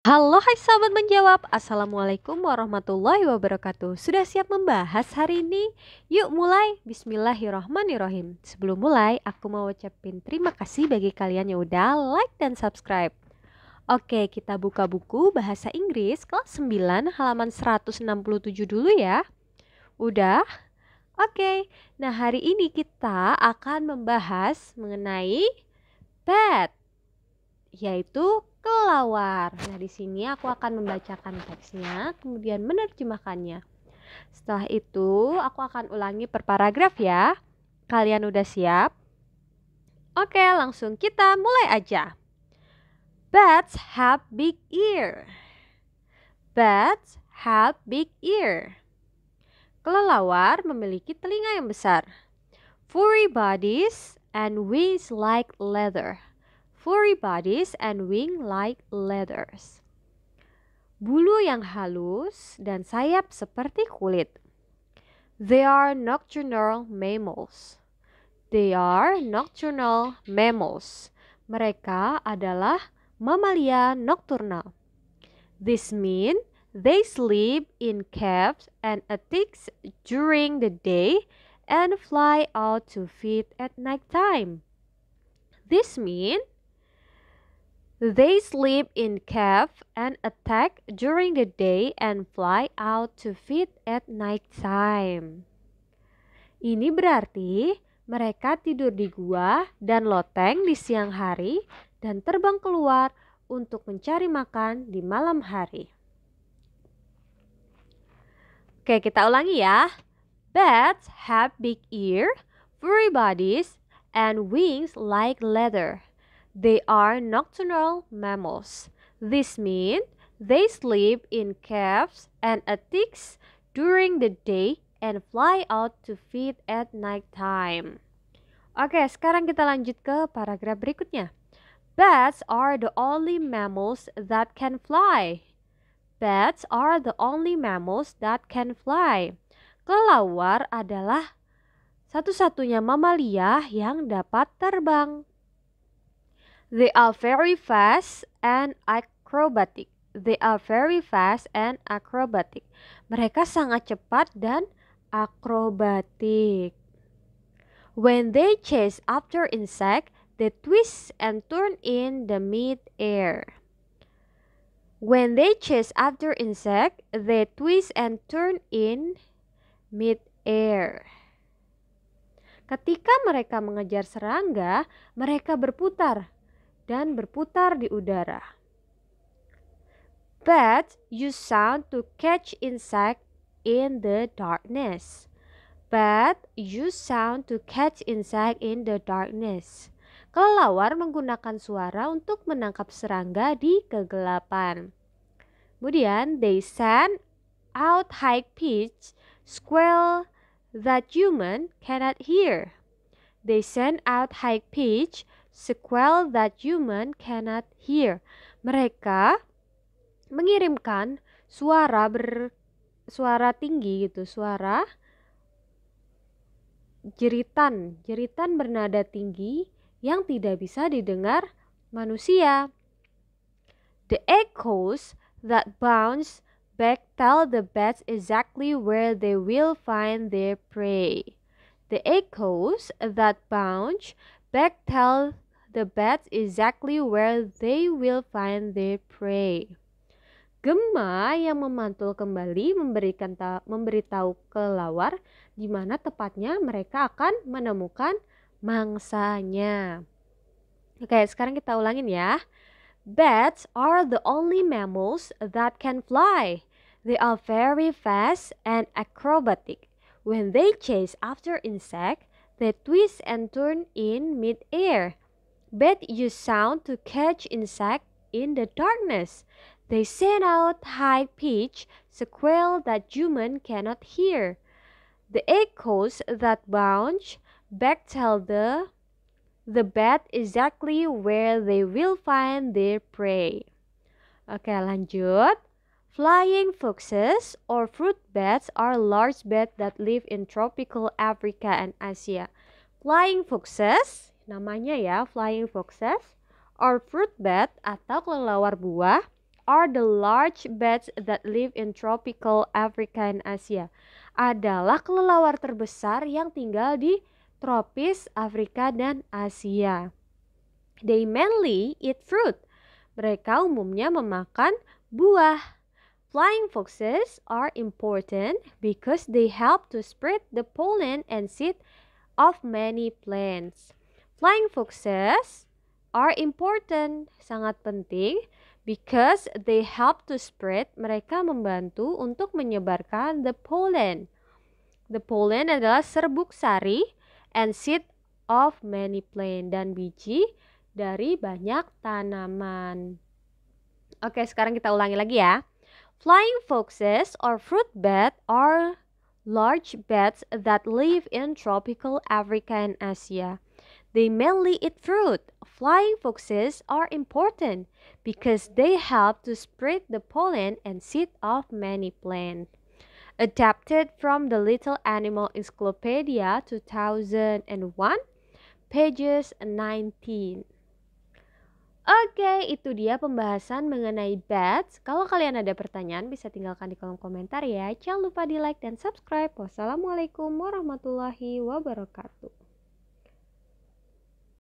Halo hai sahabat menjawab Assalamualaikum warahmatullahi wabarakatuh Sudah siap membahas hari ini? Yuk mulai Bismillahirrahmanirrahim. Sebelum mulai aku mau ucapin terima kasih bagi kalian yang udah like dan subscribe Oke kita buka buku bahasa Inggris kelas 9 halaman 167 dulu ya Udah? Oke nah hari ini kita akan membahas mengenai pet Yaitu kelawar. Nah, di sini aku akan membacakan teksnya, kemudian menerjemahkannya. Setelah itu, aku akan ulangi per paragraf ya. Kalian udah siap? Oke, langsung kita mulai aja. Bats have big ear. Bats have big ear. Kelelawar memiliki telinga yang besar. Furry bodies and wings like leather furry bodies and wing-like leathers. Bulu yang halus dan sayap seperti kulit. They are nocturnal mammals. They are nocturnal mammals. Mereka adalah mamalia nokturnal. This means they sleep in caves and attics during the day and fly out to feed at night time. This means They sleep in cave and attack during the day and fly out to feed at night time. Ini berarti mereka tidur di gua dan loteng di siang hari dan terbang keluar untuk mencari makan di malam hari. Oke, kita ulangi ya. Bats have big ear, furry bodies, and wings like leather. They are nocturnal mammals. This means they sleep in caves and attics during the day and fly out to feed at night time. Oke, okay, sekarang kita lanjut ke paragraf berikutnya. Bats are the only mammals that can fly. Bats are the only mammals that can fly. Kelawar adalah satu-satunya mamalia yang dapat terbang. They are very fast and acrobatic. They are very fast and acrobatic. Mereka sangat cepat dan akrobatik. When they chase after insect, they twist and turn in the mid-air. When they chase after insect, they twist and turn in mid-air. Ketika mereka mengejar serangga, mereka berputar dan berputar di udara. Bats use sound to catch insect in the darkness. Bats use sound to catch insect in the darkness. Kelelawar menggunakan suara untuk menangkap serangga di kegelapan. Kemudian they send out high pitch squeal that human cannot hear. They send out high pitch sequel that human cannot hear. Mereka mengirimkan suara ber suara tinggi gitu, suara jeritan, jeritan bernada tinggi yang tidak bisa didengar manusia. The echoes that bounce back tell the bats exactly where they will find their prey. The echoes that bounce back tell the bats exactly where they will find their prey. Gemma yang memantul kembali memberikan ta memberitahu kelawar di mana tepatnya mereka akan menemukan mangsanya. Oke, sekarang kita ulangin ya. Bats are the only mammals that can fly. They are very fast and acrobatic. When they chase after insects, they twist and turn in mid-air. Bet use sound to catch insect in the darkness. They send out high-pitched squeal that human cannot hear. The echoes that bounce back tell the the bat exactly where they will find their prey. Oke lanjut. Flying foxes or fruit bats are large bats that live in tropical Africa and Asia. Flying foxes namanya ya flying foxes, or fruit bat atau kelelawar buah, are the large bats that live in tropical Africa and Asia. Adalah kelelawar terbesar yang tinggal di tropis Afrika dan Asia. They mainly eat fruit. Mereka umumnya memakan buah. Flying foxes are important because they help to spread the pollen and seed of many plants. Flying foxes are important, sangat penting because they help to spread, mereka membantu untuk menyebarkan the pollen. The pollen adalah serbuk sari and seed of many plants dan biji dari banyak tanaman. Oke, sekarang kita ulangi lagi ya. Flying foxes or fruit bat are large bats that live in tropical Africa and Asia. They mainly eat fruit. Flying foxes are important because they help to spread the pollen and seed of many plants. Adapted from the Little Animal Encyclopedia 2001, pages 19. Oke, okay, itu dia pembahasan mengenai bats. Kalau kalian ada pertanyaan bisa tinggalkan di kolom komentar ya. Jangan lupa di like dan subscribe. Wassalamualaikum warahmatullahi wabarakatuh.